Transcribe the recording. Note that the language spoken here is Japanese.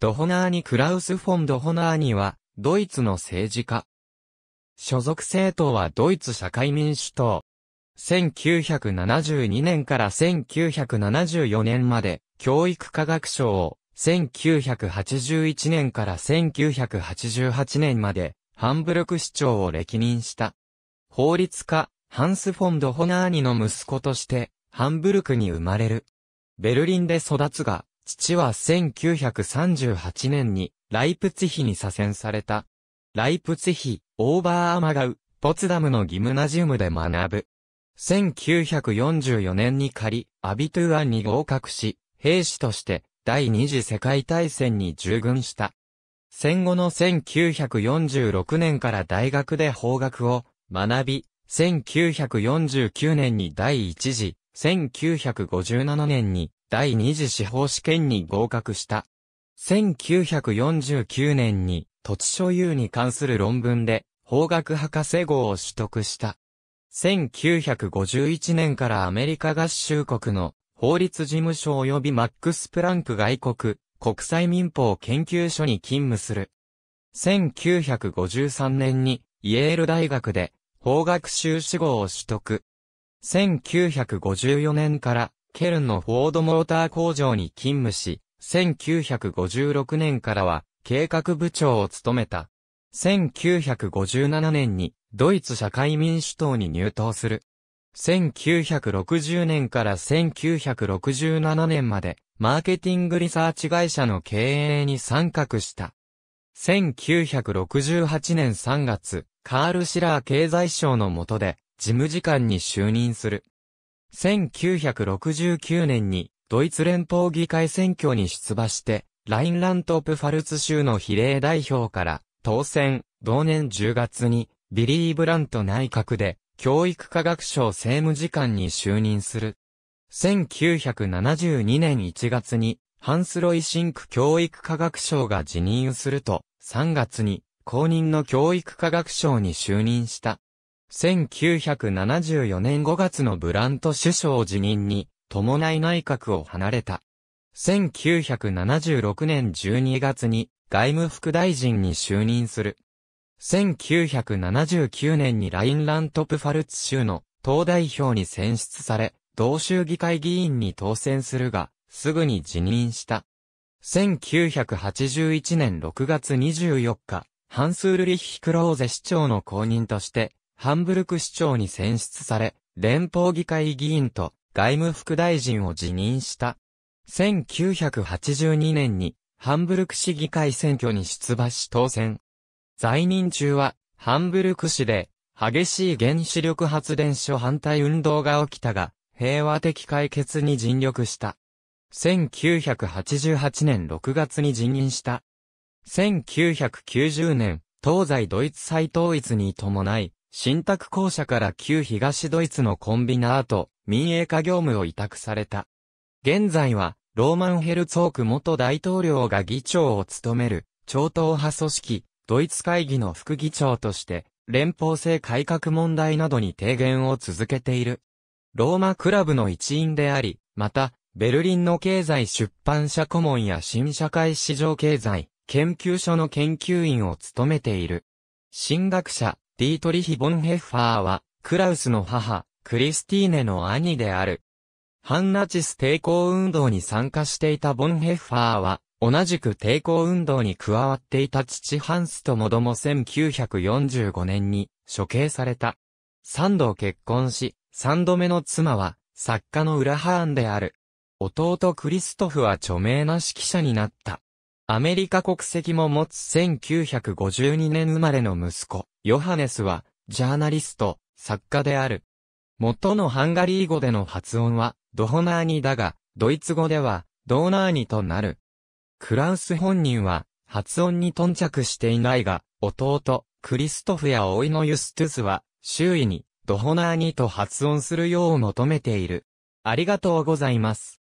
ドホナーニ・クラウス・フォン・ドホナーニは、ドイツの政治家。所属政党はドイツ社会民主党。1972年から1974年まで、教育科学賞を、1981年から1988年まで、ハンブルク市長を歴任した。法律家、ハンス・フォン・ドホナーニの息子として、ハンブルクに生まれる。ベルリンで育つが、父は1938年にライプツヒに左遷された。ライプツヒ、オーバーアマガウ、ポツダムのギムナジウムで学ぶ。1944年に仮、アビトゥアンに合格し、兵士として第二次世界大戦に従軍した。戦後の1946年から大学で法学を学び、1949年に第一次、1957年に第二次司法試験に合格した。1949年に土地所有に関する論文で法学博士号を取得した。1951年からアメリカ合衆国の法律事務所及びマックス・プランク外国国際民法研究所に勤務する。1953年にイエール大学で法学修士号を取得。1954年からケルンのフォードモーター工場に勤務し、1956年からは計画部長を務めた。1957年にドイツ社会民主党に入党する。1960年から1967年までマーケティングリサーチ会社の経営に参画した。1968年3月、カール・シラー経済省の下で事務次官に就任する。1969年にドイツ連邦議会選挙に出馬して、ラインラント・プファルツ州の比例代表から当選、同年10月にビリー・ブラント内閣で教育科学省政務次官に就任する。1972年1月にハンスロイ・シンク教育科学省が辞任すると、3月に公認の教育科学省に就任した。1974年5月のブラント首相辞任に伴い内閣を離れた。1976年12月に外務副大臣に就任する。1979年にラインラントプファルツ州の党代表に選出され、同州議会議員に当選するが、すぐに辞任した。1981年6月24日、ハンス・ウルリヒ・ヒクローゼ市長の公認として、ハンブルク市長に選出され、連邦議会議員と外務副大臣を辞任した。1982年にハンブルク市議会選挙に出馬し当選。在任中はハンブルク市で激しい原子力発電所反対運動が起きたが、平和的解決に尽力した。1988年6月に辞任した。1990年、東西ドイツ再統一に伴い、新宅公社から旧東ドイツのコンビナート、民営化業務を委託された。現在は、ローマンヘルツォーク元大統領が議長を務める、超党派組織、ドイツ会議の副議長として、連邦制改革問題などに提言を続けている。ローマクラブの一員であり、また、ベルリンの経済出版社顧問や新社会市場経済研究所の研究員を務めている。新学者、ディートリヒ・ボンヘッファーは、クラウスの母、クリスティーネの兄である。反ナチス抵抗運動に参加していたボンヘッファーは、同じく抵抗運動に加わっていた父ハンスともども1945年に処刑された。三度結婚し、三度目の妻は、作家のウラハーンである。弟クリストフは著名な指揮者になった。アメリカ国籍も持つ1952年生まれの息子、ヨハネスは、ジャーナリスト、作家である。元のハンガリー語での発音は、ドホナーニだが、ドイツ語では、ドーナーニとなる。クラウス本人は、発音に頓着していないが、弟、クリストフや老いのユストゥスは、周囲に、ドホナーニと発音するよう求めている。ありがとうございます。